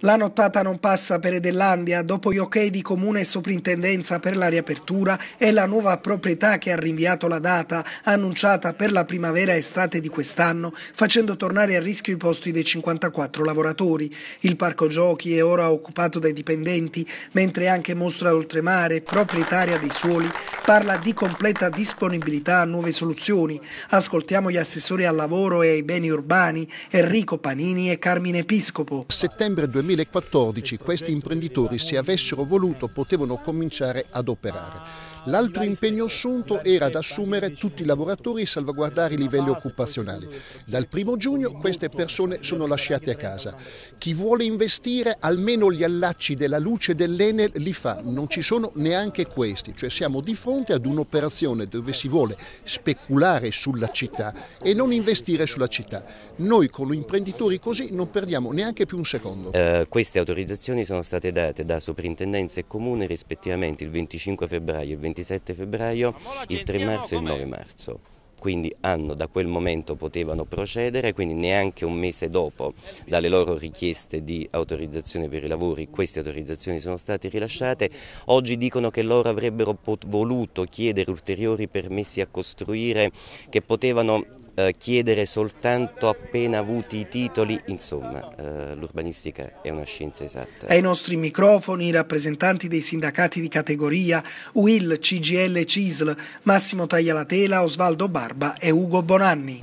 La nottata non passa per Edellandia, dopo gli ok di Comune e Soprintendenza per la riapertura e la nuova proprietà che ha rinviato la data, annunciata per la primavera-estate di quest'anno, facendo tornare a rischio i posti dei 54 lavoratori. Il parco giochi è ora occupato dai dipendenti, mentre anche Mostra Oltremare, proprietaria dei suoli, parla di completa disponibilità a nuove soluzioni. Ascoltiamo gli assessori al lavoro e ai beni urbani Enrico Panini e Carmine Episcopo. A settembre 2014 questi imprenditori, se avessero voluto, potevano cominciare ad operare. L'altro impegno assunto era ad assumere tutti i lavoratori e salvaguardare i livelli occupazionali. Dal primo giugno queste persone sono lasciate a casa. Chi vuole investire almeno gli allacci della luce dell'Enel li fa, non ci sono neanche questi, cioè siamo di fronte ad un'operazione dove si vuole speculare sulla città e non investire sulla città. Noi con gli imprenditori così non perdiamo neanche più un secondo. Eh, queste autorizzazioni sono state date da soprintendenza e comune rispettivamente il 25 febbraio e il 25 27 febbraio, il 3 marzo e il 9 marzo quindi hanno da quel momento potevano procedere, quindi neanche un mese dopo dalle loro richieste di autorizzazione per i lavori queste autorizzazioni sono state rilasciate, oggi dicono che loro avrebbero voluto chiedere ulteriori permessi a costruire che potevano eh, chiedere soltanto appena avuti i titoli, insomma eh, l'urbanistica è una scienza esatta. Ai nostri microfoni i rappresentanti dei sindacati di categoria UIL, CGL, CISL, Massimo Taglialatela, Osvaldo Barba e Ugo Bonanni.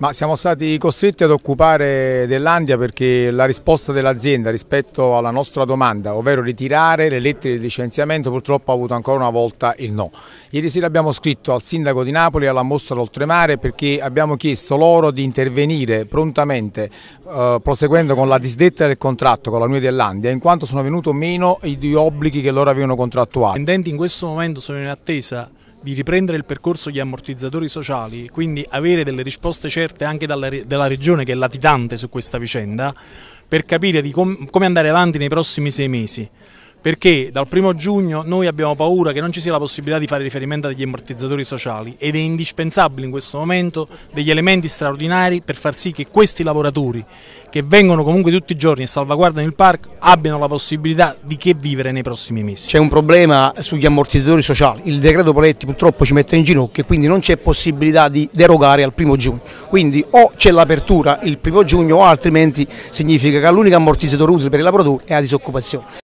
Ma siamo stati costretti ad occupare dell'Andia perché la risposta dell'azienda rispetto alla nostra domanda, ovvero ritirare le lettere di licenziamento, purtroppo ha avuto ancora una volta il no. Ieri sera abbiamo scritto al sindaco di Napoli e alla mostra d'oltremare perché abbiamo chiesto loro di intervenire prontamente, eh, proseguendo con la disdetta del contratto con la Unione dell'Andia, in quanto sono venuti meno i due obblighi che loro avevano contrattuali. I dipendenti in questo momento sono in attesa di riprendere il percorso di ammortizzatori sociali, quindi avere delle risposte certe anche dalla, dalla regione che è latitante su questa vicenda, per capire com, come andare avanti nei prossimi sei mesi perché dal primo giugno noi abbiamo paura che non ci sia la possibilità di fare riferimento agli ammortizzatori sociali ed è indispensabile in questo momento degli elementi straordinari per far sì che questi lavoratori che vengono comunque tutti i giorni e salvaguardano il parco abbiano la possibilità di che vivere nei prossimi mesi. C'è un problema sugli ammortizzatori sociali, il decreto Poletti purtroppo ci mette in ginocchio e quindi non c'è possibilità di derogare al primo giugno, quindi o c'è l'apertura il primo giugno o altrimenti significa che l'unico ammortizzatore utile per i lavoratori è la disoccupazione.